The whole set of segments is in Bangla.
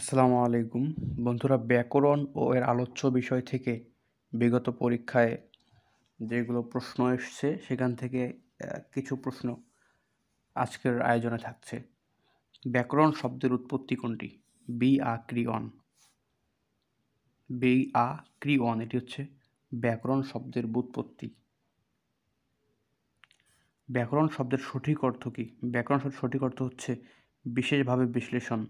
আসসালামু আলাইকুম বন্ধুরা ব্যাকরণ ও এর আলোচ্য বিষয় থেকে বিগত পরীক্ষায় যেগুলো প্রশ্ন এসছে সেখান থেকে কিছু প্রশ্ন আজকের আয়োজনে থাকছে ব্যাকরণ শব্দের উৎপত্তি কোনটি বি আ ক্রিয়ন বি আ ক্রিয়ন এটি হচ্ছে ব্যাকরণ শব্দের উৎপত্তি ব্যাকরণ শব্দের সঠিক অর্থ কী ব্যাকরণ শব্দের সঠিক অর্থ হচ্ছে বিশেষভাবে বিশ্লেষণ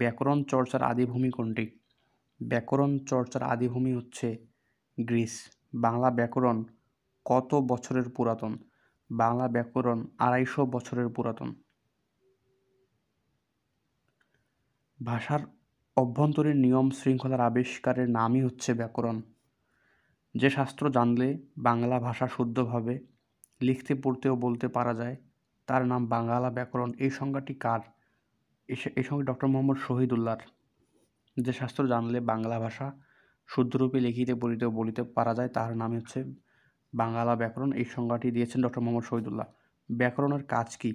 ব্যাকরণ চর্চার আদিভূমি কোনটি ব্যাকরণ চর্চার আদিভূমি হচ্ছে গ্রিস বাংলা ব্যাকরণ কত বছরের পুরাতন বাংলা ব্যাকরণ আড়াইশো বছরের পুরাতন ভাষার অভ্যন্তরীণ নিয়ম শৃঙ্খলার আবিষ্কারের নামই হচ্ছে ব্যাকরণ যে শাস্ত্র জানলে বাংলা ভাষা শুদ্ধভাবে লিখতে পড়তে ও বলতে পারা যায় তার নাম বাংলা ব্যাকরণ এই সংজ্ঞাটি কার এই সঙ্গে ডক্টর মোহাম্মদ শহীদুল্লাহর যে শাস্ত্র জানলে বাংলা ভাষা শুদ্ধরূপে লিখিতে পড়িতে বলিতে পারা যায় তার নাম হচ্ছে বাংলা ব্যাকরণ এই সংজ্ঞাটি দিয়েছেন ডক্টর মোহাম্মদ শহীদুল্লাহ ব্যাকরণের কাজ কি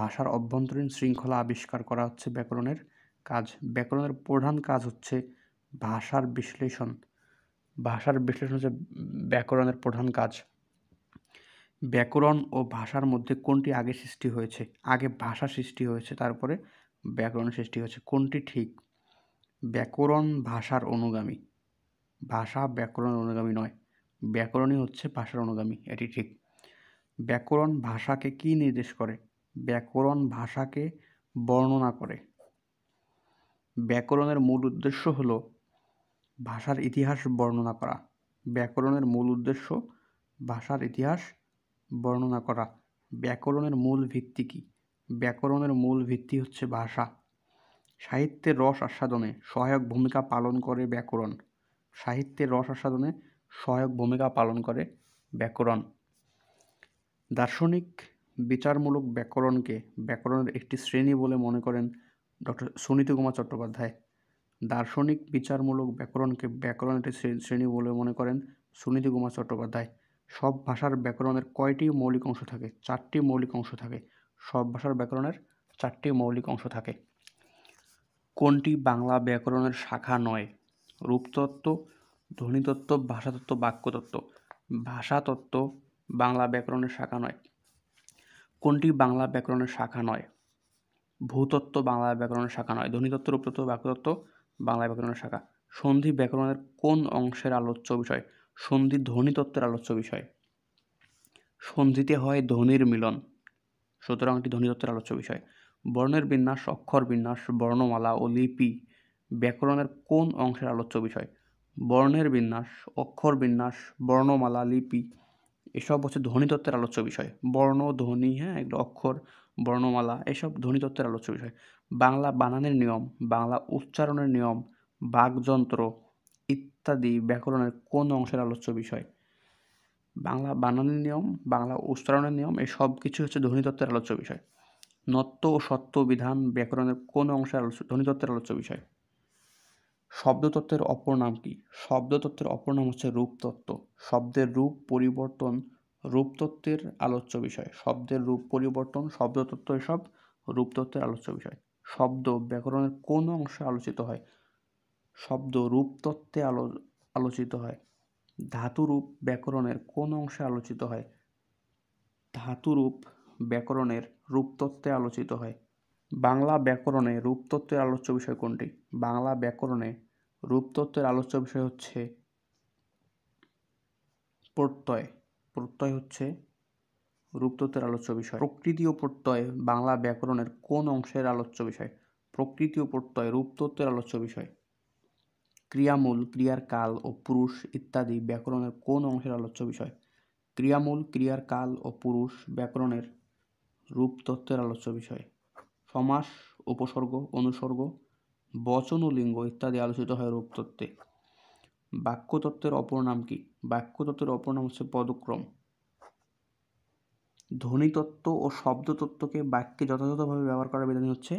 ভাষার অভ্যন্তরীণ শৃঙ্খলা আবিষ্কার করা হচ্ছে ব্যাকরণের কাজ ব্যাকরণের প্রধান কাজ হচ্ছে ভাষার বিশ্লেষণ ভাষার বিশ্লেষণ হচ্ছে ব্যাকরণের প্রধান কাজ ব্যাকরণ ও ভাষার মধ্যে কোনটি আগে সৃষ্টি হয়েছে আগে ভাষা সৃষ্টি হয়েছে তারপরে ব্যাকরণ সৃষ্টি হচ্ছে কোনটি ঠিক ব্যাকরণ ভাষার অনুগামী ভাষা ব্যাকরণ অনুগামী নয় ব্যাকরণই হচ্ছে ভাষার অনুগামী এটি ঠিক ব্যাকরণ ভাষাকে কি নির্দেশ করে ব্যাকরণ ভাষাকে বর্ণনা করে ব্যাকরণের মূল উদ্দেশ্য হল ভাষার ইতিহাস বর্ণনা করা ব্যাকরণের মূল উদ্দেশ্য ভাষার ইতিহাস বর্ণনা করা ব্যাকরণের মূল ভিত্তি কী ব্যাকরণের মূল ভিত্তি হচ্ছে ভাষা সাহিত্যের রস আস্বাদনে সহায়ক ভূমিকা পালন করে ব্যাকরণ সাহিত্যের রস আস্বাদনে সহায়ক ভূমিকা পালন করে ব্যাকরণ দার্শনিক বিচারমূলক ব্যাকরণকে ব্যাকরণের একটি শ্রেণী বলে মনে করেন ডক্টর সুনীত কুমার চট্টোপাধ্যায় দার্শনিক বিচারমূলক ব্যাকরণকে ব্যাকরণের একটি শ্রেণী বলে মনে করেন সুনীতি কুমার চট্টোপাধ্যায় সব ভাষার ব্যাকরণের কয়টি মৌলিক অংশ থাকে চারটি মৌলিক অংশ থাকে সব ভাষার ব্যাকরণের চারটি মৌলিক অংশ থাকে কোনটি বাংলা ব্যাকরণের শাখা নয় রূপতত্ত্ব ধ্বনিতত্ত্ব ভাষাতত্ত্ব বাক্যতত্ত্ব ভাষাতত্ত্ব বাংলা ব্যাকরণের শাখা নয় কোনটি বাংলা ব্যাকরণের শাখা নয় ভূতত্ত্ব বাংলা ব্যাকরণের শাখা নয় ধ্বনিতত্ত্ব রূপতত্ত্ব বাক্যতত্ত্ব বাংলা ব্যাকরণের শাখা সন্ধি ব্যাকরণের কোন অংশের আলোচ্য বিষয় সন্ধি ধ্বনিতত্ত্বের আলোচ্য বিষয় সন্ধিতে হয় ধ্বনির মিলন সুতরাং এটি ধ্বনিতত্ত্বের আলোচ্য বিষয় বর্ণের বিন্যাস অক্ষর বিন্যাস বর্ণমালা ও লিপি ব্যাকরণের কোন অংশের আলোচ্য বিষয় বর্ণের বিন্যাস অক্ষর বিন্যাস বর্ণমালা লিপি এসব হচ্ছে ধ্বনিতত্ত্বের আলোচ্য বিষয় বর্ণ ধ্বনি হ্যাঁ এগুলো অক্ষর বর্ণমালা এসব ধ্বনিতত্ত্বের আলোচ্য বিষয় বাংলা বানানের নিয়ম বাংলা উচ্চারণের নিয়ম বাগযন্ত্র ইত্যাদি ব্যাকরণের কোন অংশের আলোচ্য বিষয় বাংলা বানানের নিয়ম বাংলা উচ্চারণের নিয়ম এই সব কিছু হচ্ছে ধ্বনিতত্ত্বের আলোচ্য বিষয় নত্ব ও সত্য বিধান ব্যাকরণের কোন অংশে আলোচ্য ধ্বনিতত্ত্বের আলোচ্য বিষয় শব্দতত্ত্বের অপর নাম কি শব্দতত্ত্বের অপর নাম হচ্ছে রূপতত্ত্ব শব্দের রূপ পরিবর্তন রূপতত্ত্বের আলোচ্য বিষয় শব্দের রূপ পরিবর্তন শব্দতত্ত্ব এসব রূপতত্ত্বের আলোচ্য বিষয় শব্দ ব্যাকরণের কোন অংশে আলোচিত হয় শব্দ রূপতত্ত্বে আলো আলোচিত হয় ধাতুরূপ ব্যাকরণের কোন অংশে আলোচিত হয় ধাতুরূপ ব্যাকরণের রূপতত্ত্বে আলোচিত হয় বাংলা ব্যাকরণে রূপতত্ত্বের আলোচ্য বিষয় কোনটি বাংলা ব্যাকরণে রূপতত্ত্বের আলোচ্য বিষয় হচ্ছে প্রত্যয় প্রত্যয় হচ্ছে রূপতত্ত্বের আলোচ্য বিষয় প্রকৃতি ও প্রত্যয় বাংলা ব্যাকরণের কোন অংশের আলোচ্য বিষয় প্রকৃতি ও প্রত্যয় রূপতত্ত্বের আলোচ্য বিষয় ক্রিয়ামূল ক্রিয়ার কাল ও পুরুষ ইত্যাদি ব্যাকরণের কোন অংশের আলোচ্য বিষয় ক্রিয়ামূল ক্রিয়ার কাল ও পুরুষ ব্যাকরণের রূপতত্ত্বের আলোচ্য বিষয় সমাস উপসর্গ অনুসর্গ বচন ও লিঙ্গ ইত্যাদি আলোচিত হয় রূপতত্ত্বে বাক্যতত্ত্বের অপর নাম কি বাক্যতত্ত্বের অপর নাম হচ্ছে পদক্রম ধ্বনিতত্ত্ব ও শব্দতত্ত্বকে বাক্যে যথাযথভাবে ব্যবহার করার বিধান হচ্ছে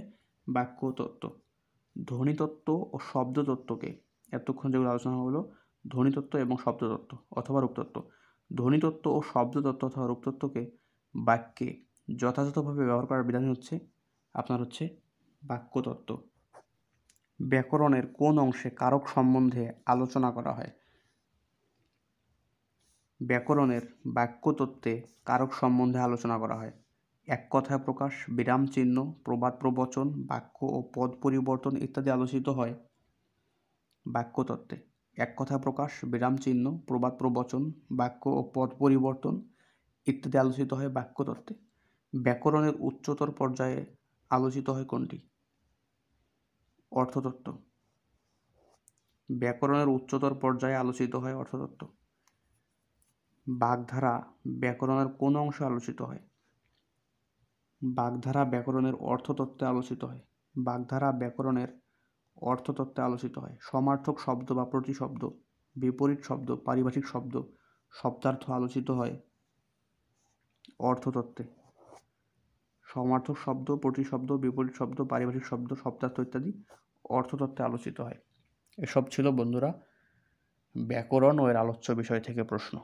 বাক্যতত্ত্ব ধ্বনিতত্ত্ব ও শব্দতত্ত্বকে এতক্ষণ যেগুলো আলোচনা হলো ধ্বনিতত্ত্ব এবং শব্দতত্ত্ব অথবা রূপতত্ত্ব ধ্বনিতত্ত্ব ও শব্দতত্ত্ব অথবা রূপতত্ত্বকে বাক্যে যথাযথভাবে ব্যবহার করার বিধান হচ্ছে আপনার হচ্ছে বাক্যতত্ত্ব ব্যাকরণের কোন অংশে কারক সম্বন্ধে আলোচনা করা হয় ব্যাকরণের বাক্যতত্ত্বে কারক সম্বন্ধে আলোচনা করা হয় এক কথায় প্রকাশ বিরাম চিহ্ন প্রবাদ প্রবচন বাক্য ও পদ পরিবর্তন ইত্যাদি আলোচিত হয় বাক্যতত্ত্বে এক কথা প্রকাশ বিরাম চিহ্ন প্রবাদ প্রবচন বাক্য ও পদ পরিবর্তন ইত্যাদি আলোচিত হয় বাক্যতত্ত্বে ব্যাকরণের উচ্চতর পর্যায়ে আলোচিত হয় কোনটি অর্থতত্ত্ব ব্যাকরণের উচ্চতর পর্যায়ে আলোচিত হয় অর্থতত্ত্ব বাগধারা ব্যাকরণের কোন অংশ আলোচিত হয় বাগধারা ব্যাকরণের অর্থতত্ত্বে আলোচিত হয় বাগধারা ব্যাকরণের অর্থতত্ত্বে আলোচিত হয় সমার্থক শব্দ বা প্রতিশব্দ বিপরীত শব্দ পারিভাষিক শব্দ শব্দার্থ আলোচিত হয় অর্থতত্ত্বে সমার্থক শব্দ প্রতিশব্দ বিপরীত শব্দ পারিভাষিক শব্দ শব্দার্থ ইত্যাদি অর্থতত্ত্বে আলোচিত হয় এসব ছিল বন্ধুরা ব্যাকরণ ও এর আলোচ্য বিষয় থেকে প্রশ্ন